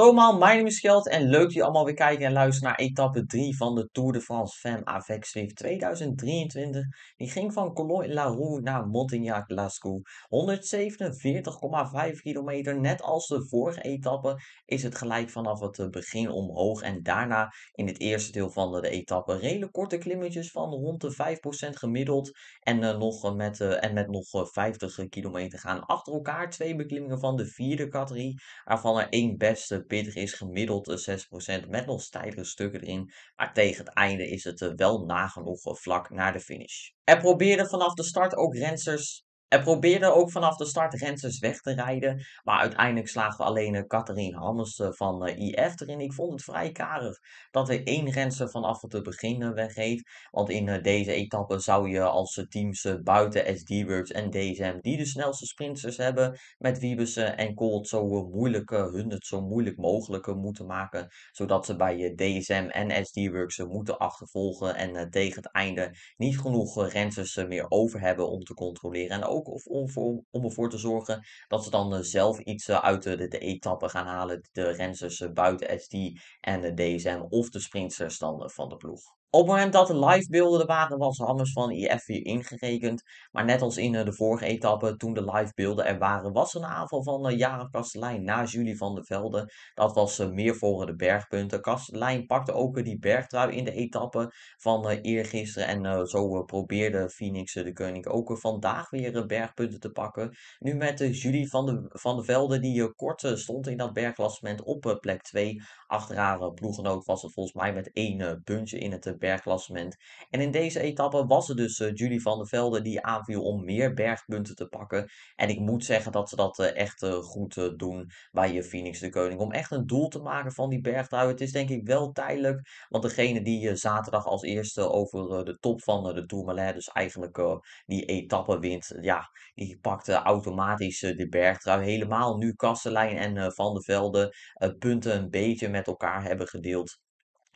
allemaal, mijn naam is Geld en leuk dat je allemaal weer kijken en luisteren naar etappe 3 van de Tour de France Fem avec 2023. Die ging van Cologne-la-Roue naar Montignac-Lascaux. 147,5 kilometer, net als de vorige etappe, is het gelijk vanaf het begin omhoog. En daarna in het eerste deel van de etappe redelijk korte klimmetjes van rond de 5% gemiddeld. En, eh, nog, eh, met, eh, en met nog 50 kilometer gaan achter elkaar. Twee beklimmingen van de vierde categorie, waarvan er één beste pittig is gemiddeld 6% eh, met nog steilere stukken erin. Maar tegen het einde is het eh, wel nagenoeg eh, vlak naar de finish. En probeerde vanaf de start ook rensters en probeerde ook vanaf de start Renses weg te rijden. Maar uiteindelijk slagen we alleen eh, Catherine Hammers van eh, IF erin. Ik vond het vrij karig dat hij één Rensen vanaf het begin eh, weggeeft, Want in deze etappe zou je als teams buiten SD-Works en DSM, die de snelste sprinters hebben, met Wiebussen en Colt zo moeilijke hun het zo moeilijk mogelijk moeten maken. Zodat ze bij DSM en SD-Works moeten achtervolgen. En tegen het einde niet genoeg Renses meer over hebben om te controleren. En ook of om, om ervoor te zorgen dat ze dan eh, zelf iets eh, uit de, de, etappen gaan halen. De renners eh, buiten SD en de DSM of de sprinters van de ploeg. Op het moment dat de live beelden er waren, was Hammers van IF weer ingerekend. Maar net als in eh, de vorige etappe, toen de live beelden er waren, was een aanval van uh, eh, Jaren Kastelein na Julie van der Velde. Dat was eh, meer voor de bergpunten. Kastelein pakte ook die bergtrui in de etappe van eergisteren. En zo probeerde Phoenix de Koning ook vandaag weer bergpunten te pakken. Nu met Julie van der van de Velde, die kort stond in dat bergklassement op plek 2. Achter haar ploeggenoot was het volgens mij met één puntje in het bergklassement. En in deze etappe was het dus eh, Julie van der Velde die aanviel om meer bergpunten te pakken. En ik moet zeggen dat ze dat eh, echt eh, goed doen bij je Phoenix de Koning. Om echt een doel te maken van die bergtrui. Het is denk ik wel tijdelijk. Want degene die zaterdag als eerste over de top van de Tourmalet, dus eigenlijk die etappe wint, ja, die pakte automatisch de bergtrui. Helemaal nu Kastelein en Van der Velde punten een beetje met elkaar hebben gedeeld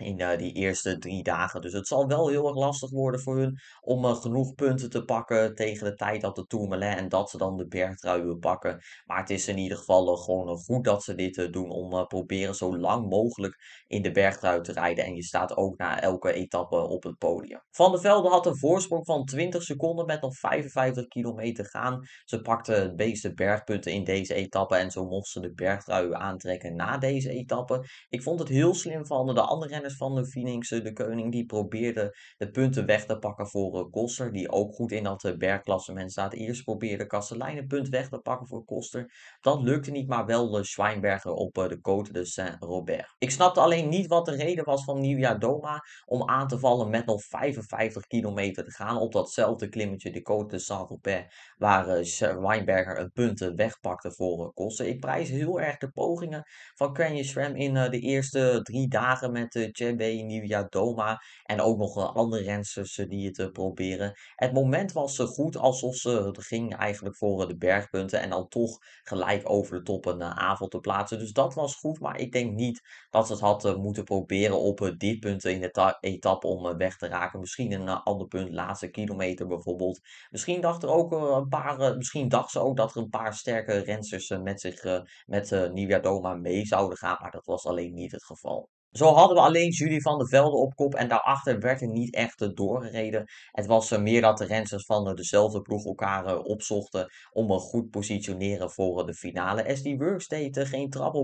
in eh, die eerste drie dagen. Dus het zal wel heel erg lastig worden voor hun om eh, genoeg punten te pakken tegen de tijd dat de Tourmalet en dat ze dan de bergtrui willen pakken. Maar het is in ieder geval eh, gewoon goed dat ze dit doen om proberen zo lang mogelijk in de bergtrui te rijden. En je staat ook na elke etappe op het podium. Van der Velde had een voorsprong van 20 seconden met nog 55 kilometer gaan. Ze pakte het meeste bergpunten in deze etappe en zo mocht ze de bergtrui aantrekken na deze etappe. Ik vond het heel slim van de andere renners van de Phoenix, de koning, die probeerde de punten weg te pakken voor eh, Koster. Die ook goed in dat bergklassement eh, staat. Eerst probeerde Kastelein een punt weg te pakken voor Koster. Dat lukte niet, maar wel eh, Schweinberger op de Côte de Saint-Robert. Ik snapte alleen niet wat de reden was van Nieuwjaar Doma om aan te vallen met nog 55 kilometer te gaan op datzelfde klimmetje de Côte de Saint-Robert. Waar Schweinberger een punt wegpakte voor Koster. Ik prijs heel erg de pogingen van Canyon Swam in de eerste drie dagen met de JMB, Nivia Doma en ook nog eh, andere rensters eh, die het eh, proberen. Het moment was goed, alsof ze ging eigenlijk voor de bergpunten en dan toch gelijk over de top een avond te plaatsen. Dus dat was goed, maar ik denk niet dat ze het had moeten proberen op dit punt in de etappe om weg te raken. Misschien een ander punt, laatste kilometer bijvoorbeeld. Misschien dacht ook een paar, misschien dacht ze ook dat er een paar sterke renners met zich met Nivia Doma mee zouden gaan, maar dat was alleen niet het geval. Zo hadden we alleen Julie van der Velde op kop en daarachter werd er niet echt doorgereden. Het was eh, meer dat de renners van eh, dezelfde ploeg elkaar eh, opzochten om een goed positioneren voor de finale. SD Works deed geen trap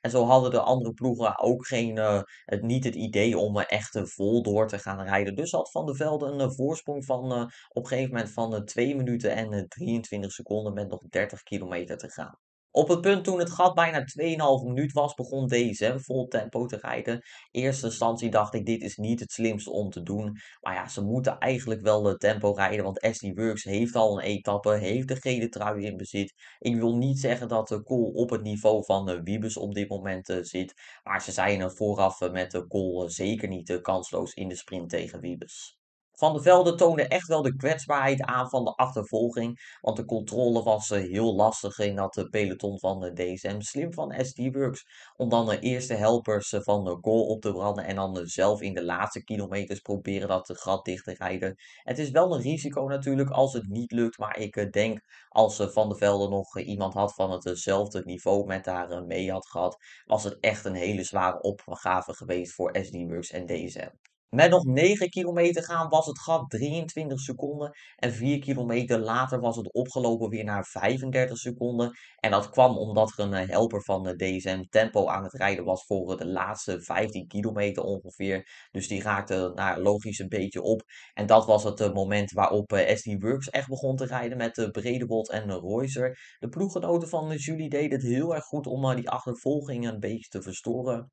en zo hadden de andere ploegen ook geen, het, niet het idee om echt vol door te gaan rijden. Dus had van der Velde een voorsprong van op een gegeven moment van 2 minuten en 23 seconden met nog 30 kilometer te gaan. Op het punt toen het gat bijna 2,5 minuut was, begon deze vol tempo te rijden. In eerste instantie dacht ik, dit is niet het slimste om te doen. Maar ja, ze moeten eigenlijk wel de tempo rijden, want SD Works heeft al een etappe, heeft de gele trui in bezit. Ik wil niet zeggen dat de Kool op het niveau van eh, Wiebes op dit moment eh, zit. Maar ze zijn vooraf eh, met de Kool zeker niet kansloos in de sprint tegen Wiebes. Van der Velde toonde echt wel de kwetsbaarheid aan van de achtervolging, want de controle was eh, heel lastig en dat eh, peloton van de DSM slim van SD-Works om dan de eerste helpers eh, van de goal op te branden en dan zelf in de laatste kilometers proberen dat de gat dicht te rijden. Het is wel een risico natuurlijk als het niet lukt, maar ik denk als Van der Velde nog iemand had van hetzelfde niveau met haar mee had gehad, was het echt een hele zware opgave geweest voor SD-Works en DSM. Met nog 9 kilometer gaan was het gat 23 seconden. En 4 kilometer later was het opgelopen weer naar 35 seconden. En dat kwam omdat er een eh, helper van de eh, DSM tempo aan het rijden was voor eh, de laatste 15 kilometer ongeveer. Dus die raakte naar logisch een beetje op. En dat was het moment waarop SD Works echt begon te rijden met de Bredebot en Reuser. De ploeggenoten van Julie deden het heel erg goed om die achtervolging een beetje te verstoren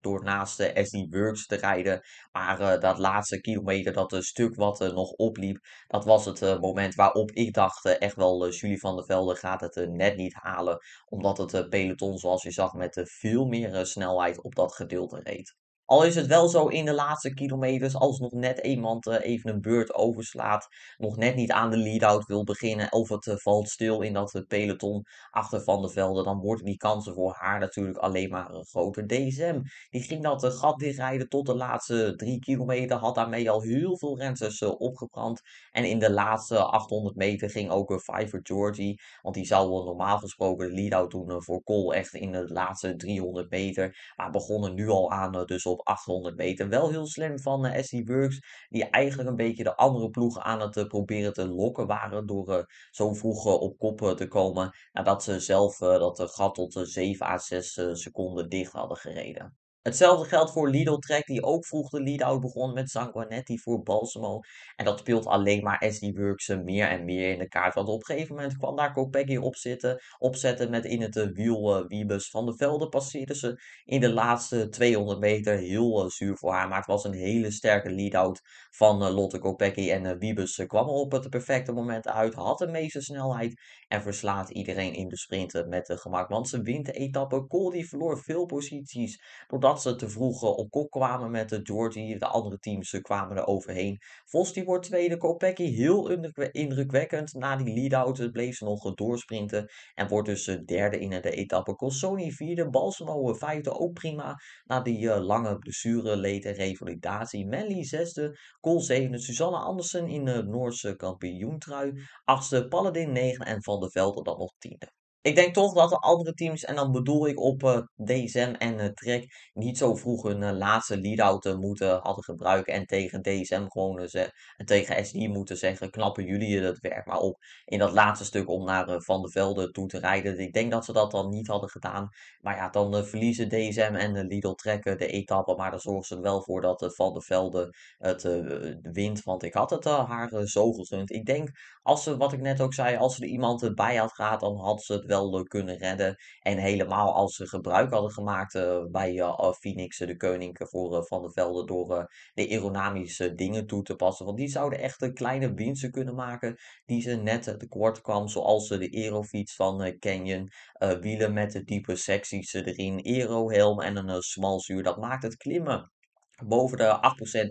door naast de SD Works te rijden. Maar eh, dat laatste kilometer, dat een stuk wat eh, nog opliep, dat was het eh, moment waarop ik dacht echt wel Julie van der Velde gaat het net niet halen. Omdat het peloton zoals je zag met veel meer snelheid op dat gedeelte reed. Al is het wel zo in de laatste kilometers, als nog net iemand eh, even een beurt overslaat, nog net niet aan de lead-out wil beginnen, of het eh, valt stil in dat eh, peloton achter Van de Velde, dan worden die kansen voor haar natuurlijk alleen maar een groter. DSM, die ging dat uh, gat dichtrijden tot de laatste drie kilometer, had daarmee al heel veel rensters opgebrand. En in de laatste 800 meter ging ook Fiverr Georgie, want die zou normaal gesproken de lead-out doen voor Col echt in de laatste 300 meter, maar begonnen nu al aan dus op 800 meter. Wel heel slim van uh, eh, SC e Works, die eigenlijk een beetje de andere ploeg aan het eh, proberen te lokken waren door eh, zo vroeg op kop te komen. Nadat ze zelf dat gat tot 7 à 6 seconden dicht hadden gereden. Hetzelfde geldt voor Lidl Trek, die ook vroeg de lead-out begon met Sanguinetti voor Balsamo. En dat speelt alleen maar SD Works meer en meer in de kaart. Want op een gegeven moment kwam daar Kopecky op zitten, opzetten met in het eh, wiel uh, Wiebes. Van de velden passeerden ze in de laatste 200 meter heel eh, zuur voor haar. Maar het was een hele sterke lead-out van Lotte Kopecky. En Wiebes kwam op het perfecte moment uit, had de meeste snelheid. En verslaat iedereen in de sprinten met gemak. Want ze wint de etappe. Col die verloor veel posities doordat dat ze te vroeg op kop kwamen met de Jordi, de andere teams kwamen er overheen. Vos wordt tweede, Kopecky heel indrukwekkend. Na die lead-out bleef ze nog doorsprinten en wordt dus eh, derde in de etappe. Colsoni vierde, Balsamo vijfde, ook prima. Na die eh, lange blessure, leed en revalidatie. Melly zesde, Col zevende, Susanne Andersen in de Noorse kampioentrui. Achtste, Paladin negen en Van der Velde dan nog tiende ik denk toch dat de andere teams, en dan bedoel ik op eh, DSM en eh, Trek, niet zo vroeg hun eh, laatste lead-out moeten hadden gebruiken. En tegen DSM gewoon en tegen SD moeten zeggen: knappen jullie dat werk maar op. In dat laatste stuk om naar Van der Velde toe te rijden. Ik denk dat ze dat dan niet hadden gedaan. Maar ja, dan verliezen DSM en Lidl trekken de etappe. Maar dan zorgen ze er wel voor dat Van der Velde het wint. Want ik had het haar zo gezund. Ik denk, als ze, wat ik net ook zei, als ze er iemand bij had gehad, dan had ze het wel kunnen redden. En helemaal als ze gebruik hadden gemaakt eh, bij eh, eh, Phoenix, de koning voor Van de velden door de aerodynamische dingen toe te passen. Want die zouden echt kleine winsten kunnen maken die ze net tekort kwam. Zoals de aerofiets van Canyon, wielen met de diepe secties erin, aerohelm en een smal Dat maakt het klimmen boven de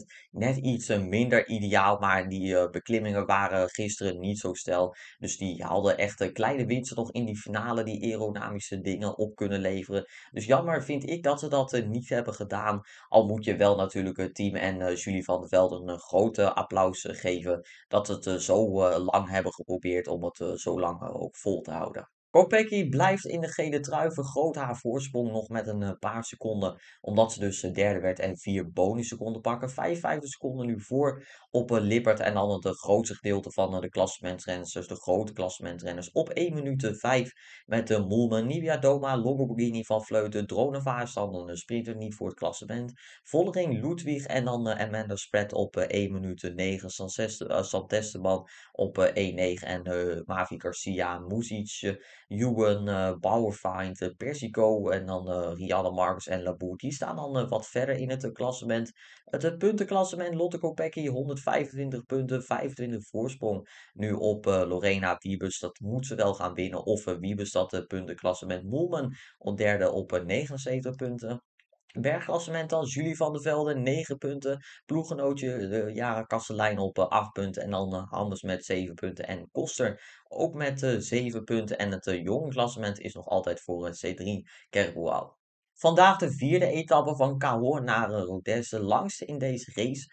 8% net iets eh, minder ideaal. Maar die eh, beklimmingen waren gisteren niet zo stel. Dus die hadden echt kleine winsten nog in die finale. Die aerodynamische dingen op kunnen leveren. Dus jammer vind ik dat ze dat eh, niet hebben gedaan. Al moet je wel natuurlijk het team en uh, Julie van der Velden een grote applaus geven. Dat ze het zo lang hebben geprobeerd om het zo lang ook vol te houden. Kopecky blijft in de gele trui, groot haar voorsprong nog met een eh, paar seconden. Omdat ze dus eh, derde werd en vier bonusseconden pakken. 55 seconden nu voor op eh, Lippert. En dan het grootste gedeelte van de klassementrenners, dus de grote klassementrenners. Op 1 minuut 5 met de Moelman, Nibia Doma, Longoborghini van Vleuten, Dronevaars. en sprinter, niet voor het klassement. Vollering, Ludwig en dan Amanda Spread op 1 minuut 9. Santesteban op 1-9 en Mavi Garcia, Muzic Ewan, uh, eh, eh, Persico en dan uh, eh, Rianne Marcus en Laboer. Die staan dan wat verder in het klassement. Het puntenklassement Lotte Kopecky 125 punten, 25 voorsprong nu op Lorena Wiebes. Dat moet ze wel gaan winnen. Of Wiebes dat puntenklassement. Moelman op derde op 79 punten. Bergklassement dan Julie van der Velde 9 punten. Ploeggenootje de jaren Kastelein op 8 eh, punten. En dan eh, Anders met 7 punten. En Koster ook met 7 eh, punten. En het jongklassement is nog altijd voor C3 Kerkboal. Vandaag de vierde etappe van Cahors naar Rodez. langste in deze race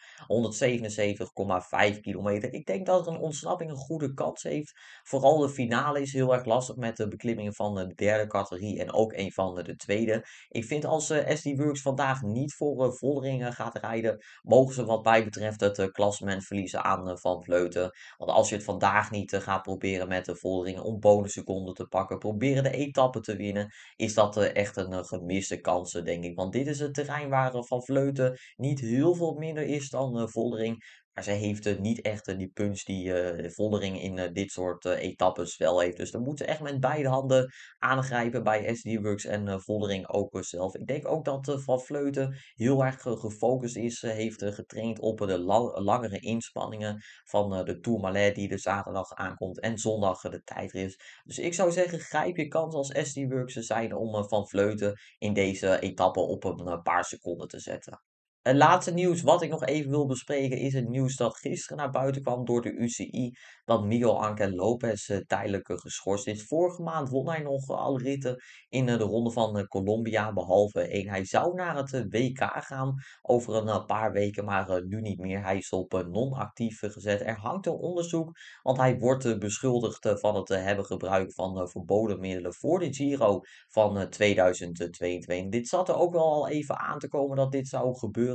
177,5 kilometer. Ik denk dat een ontsnapping een goede kans heeft. Vooral de finale is heel erg lastig met de beklimmingen van de derde categorie en ook een van de tweede. Ik vind als eh, SD Works vandaag niet voor eh, Volderingen gaat rijden, mogen ze wat mij betreft het eh, klassement verliezen aan Van Vleuten. Want als je het vandaag niet gaat proberen met de Volderingen om bonusseconden te pakken, proberen de etappe te winnen, is dat echt een gemiste kansen, denk ik. Want dit is het terrein waar Van Vleuten niet heel veel minder is dan eh, vordering maar zij heeft uh, niet echt eh, die punch die uh, eh, Voldering in eh, dit soort etappes wel heeft. Dus dan moeten ze echt met beide handen aangrijpen bij SD-Works en Voldering ook zelf. Ik denk ook dat Van Vleuten heel erg gefocust is, heeft getraind op de langere inspanningen van de Tourmalet die er zaterdag aankomt en zondag de is. Dus ik zou zeggen, grijp je kans als SD-Works zijn om Van Vleuten in deze etappe op een paar seconden te zetten. Het laatste nieuws wat ik nog even wil bespreken is het nieuws dat gisteren naar buiten kwam door de UCI. Dat Miguel Anke Lopez eh, tijdelijk eh, geschorst is. Vorige maand won hij nog eh, al ritten in de ronde van Colombia, behalve één. Hij zou naar het WK gaan over een paar weken, maar nu niet meer. Hij is op non-actief gezet. Er hangt een onderzoek, want hij wordt beschuldigd van het hebben gebruikt van verboden middelen voor de Giro van 2022. dit zat er ook wel al even aan te komen dat dit zou gebeuren.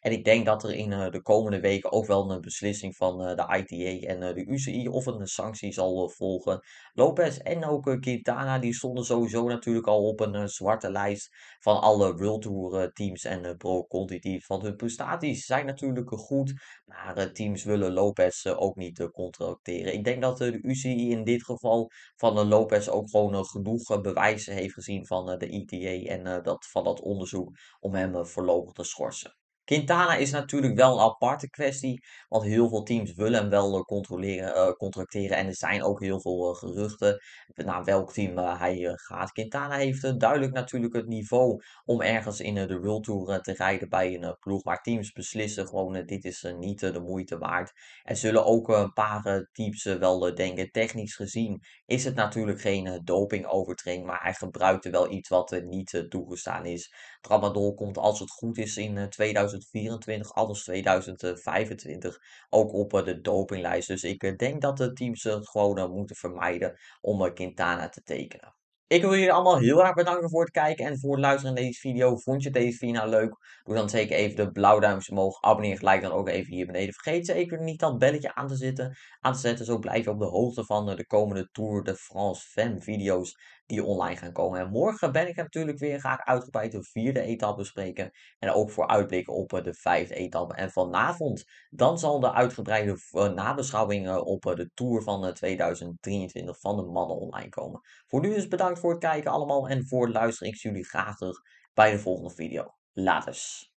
En ik denk dat er in eh, de komende weken ook wel een beslissing van eh, de ITA en eh, de UCI of een sanctie zal volgen. Lopez en ook Quintana die stonden sowieso natuurlijk al op een zwarte lijst van alle World Tour teams en Pro Conti Want hun prestaties zijn natuurlijk goed, maar teams willen Lopez ook niet contracteren. Ik denk dat de UCI in dit geval van Lopez ook gewoon genoeg bewijzen heeft gezien van de ITA en dat, van dat onderzoek om hem voorlopig te schorsen. Quintana is natuurlijk wel een aparte kwestie. Want heel veel teams willen hem wel eh, controleren, eh, contracteren. En er zijn ook heel veel eh, geruchten naar welk team hij gaat. Quintana heeft duidelijk natuurlijk het niveau om ergens in de World Tour te rijden bij een ploeg. Maar teams beslissen gewoon, dit is niet de moeite waard. Er zullen ook een paar teams wel denken. Technisch gezien is het natuurlijk geen dopingovertreding. Maar hij gebruikt wel iets wat niet toegestaan is. Tramadol komt als het goed is in 2020. 2024, anders 2025 ook op eh, de dopinglijst. Dus ik eh, denk dat de teams het gewoon eh, moeten vermijden om Quintana te tekenen. Ik wil jullie allemaal heel erg bedanken voor het kijken en voor het luisteren naar deze video. Vond je deze video nou leuk? Doe dan zeker even de duimpje omhoog. Abonneer gelijk dan ook even hier beneden. Vergeet zeker niet dat belletje aan te, zitten, aan te zetten. Zo blijf je op de hoogte van de komende Tour de France fan video's die online gaan komen. En morgen ben ik natuurlijk weer, ga ik uitgebreid de vierde etappe bespreken. En ook voor uitblikken op eh, de vijfde etappe. En vanavond, dan zal de uitgebreide eh, nabeschouwing op eh, de Tour van 2023 van de mannen online komen. Voor nu dus bedankt voor het kijken allemaal en voor het luisteren. Ik zie jullie graag terug bij de volgende video. Laters.